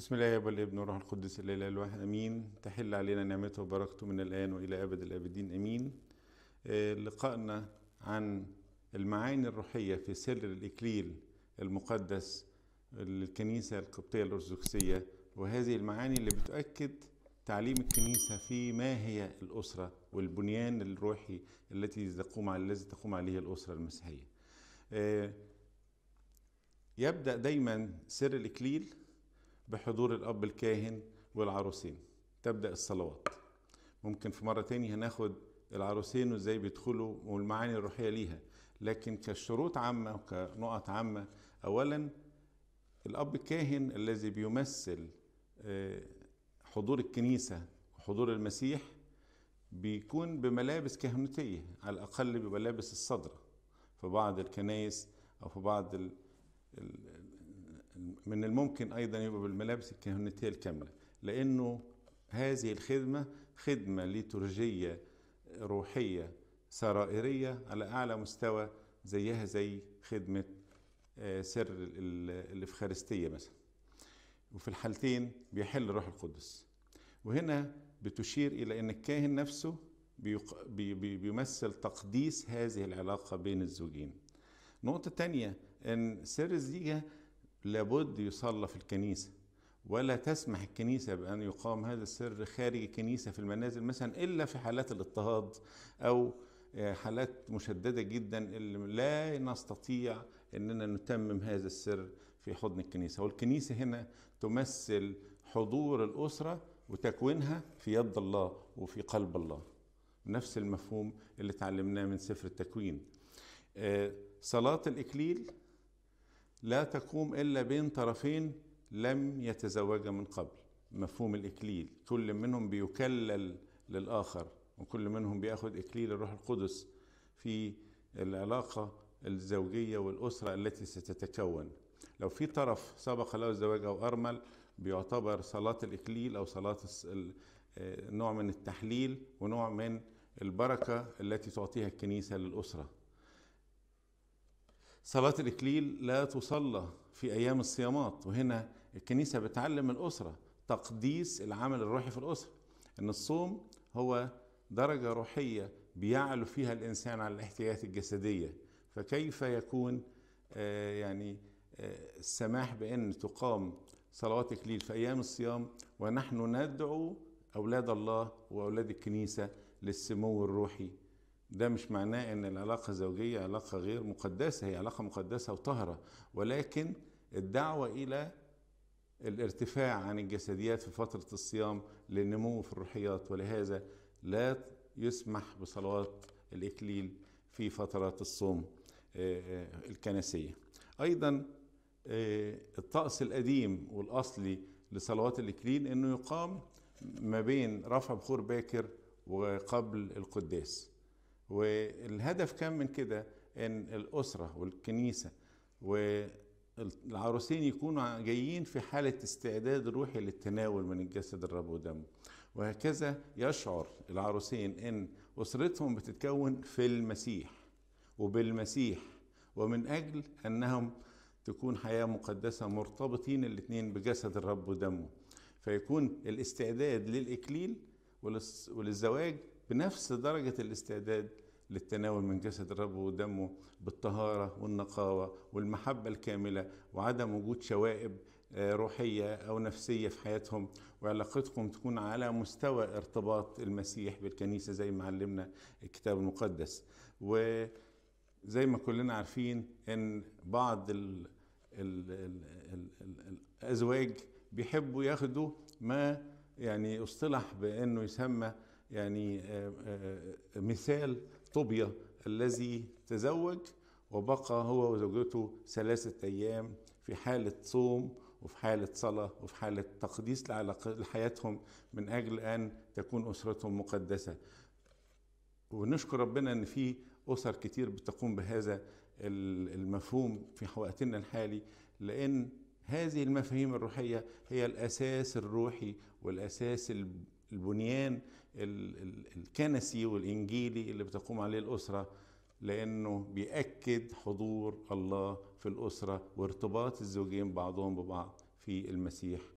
بسم الله الرحيم والروح القدس الاله الواحد امين تحل علينا نعمته وبركته من الان والى ابد الابدين امين آه، لقائنا عن المعاني الروحيه في سر الاكليل المقدس للكنيسه القبطيه الارثوذكسيه وهذه المعاني اللي بتؤكد تعليم الكنيسه في ما هي الاسره والبنيان الروحي التي تقوم على الذي تقوم عليه الاسره المسيحيه آه، يبدا دايما سر الاكليل بحضور الأب الكاهن والعروسين تبدأ الصلوات ممكن في مرة تانية هناخد العروسين وازاي بيدخلوا والمعاني الروحية ليها لكن كشروط عامة وكنقط عامة أولا الأب الكاهن الذي بيمثل آه، حضور الكنيسة وحضور المسيح بيكون بملابس كهنوتية على الأقل بملابس لابس الصدرة في بعض الكنايس أو في بعض من الممكن أيضا يبقى بالملابس الكهنوتية الكاملة لأنه هذه الخدمة خدمة ليتورجية روحية سرائرية على أعلى مستوى زيها زي خدمة آه، سر الإفخارستية مثلا وفي الحالتين بيحل الروح القدس وهنا بتشير إلى أن الكاهن نفسه بيمثل تقديس هذه العلاقة بين الزوجين نقطة تانية أن سر الزيجة لابد يصلى في الكنيسة ولا تسمح الكنيسة بأن يقام هذا السر خارج الكنيسة في المنازل مثلا إلا في حالات الاضطهاد أو آه، حالات مشددة جدا اللي لا نستطيع أننا نتمم هذا السر في حضن الكنيسة والكنيسة هنا تمثل حضور الأسرة وتكوينها في يد الله وفي قلب الله نفس المفهوم اللي تعلمناه من سفر التكوين آه، صلاة الإكليل لا تقوم إلا بين طرفين لم يتزوجا من قبل مفهوم الإكليل كل منهم بيكلل للآخر وكل منهم بياخذ إكليل الروح القدس في العلاقة الزوجية والأسرة التي ستتكون لو في طرف سبق له الزواج أو أرمل بيعتبر صلاة الإكليل أو صلاة آه، نوع من التحليل ونوع من البركة التي تعطيها الكنيسة للأسرة صلاة الإكليل لا تصلى في أيام الصيامات وهنا الكنيسة بتعلم الأسرة تقديس العمل الروحي في الأسرة إن الصوم هو درجة روحية بيعلو فيها الإنسان على الاحتياجات الجسدية فكيف يكون آه، يعني آه، السماح بأن تقام صلوات إكليل في أيام الصيام ونحن ندعو أولاد الله وأولاد الكنيسة للسمو الروحي ده مش معناه ان العلاقه الزوجيه علاقه غير مقدسه هي علاقه مقدسه وطاهره ولكن الدعوه الى الارتفاع عن الجسديات في فتره الصيام للنمو في الروحيات ولهذا لا يسمح بصلوات الاكليل في فترات الصوم آه، آه، الكنسيه ايضا آه، الطقس القديم والاصلي لصلوات الاكليل انه يقام ما بين رفع بخور باكر وقبل القداس والهدف كان من كده ان الاسره والكنيسه والعروسين يكونوا جايين في حاله استعداد روحي للتناول من الجسد الرب ودمه وهكذا يشعر العروسين ان اسرتهم بتتكون في المسيح وبالمسيح ومن اجل انهم تكون حياه مقدسه مرتبطين الاثنين بجسد الرب ودمه فيكون الاستعداد للاكليل وللزواج بنفس درجة الاستعداد للتناول من جسد الرب ودمه بالطهارة والنقاوة والمحبة الكاملة وعدم وجود شوائب آه، روحية أو نفسية في حياتهم وعلاقتكم تكون على مستوى ارتباط المسيح بالكنيسة زي ما علمنا الكتاب المقدس وزي ما كلنا عارفين أن بعض الـ الـ ال ال ال الأزواج بيحبوا ياخدوا ما يعني اصطلح بأنه يسمى يعني آه، آه، مثال طوبيا الذي تزوج وبقى هو وزوجته ثلاثة أيام في حالة صوم وفي حالة صلاة وفي حالة تقديس لحياتهم من أجل أن تكون أسرتهم مقدسة ونشكر ربنا أن في أسر كتير بتقوم بهذا المفهوم في وقتنا الحالي لأن هذه المفاهيم الروحية هي الأساس الروحي والأساس البنيان الكنسي والإنجيلي اللي بتقوم عليه الأسرة لأنه بيأكد حضور الله في الأسرة وارتباط الزوجين بعضهم ببعض في المسيح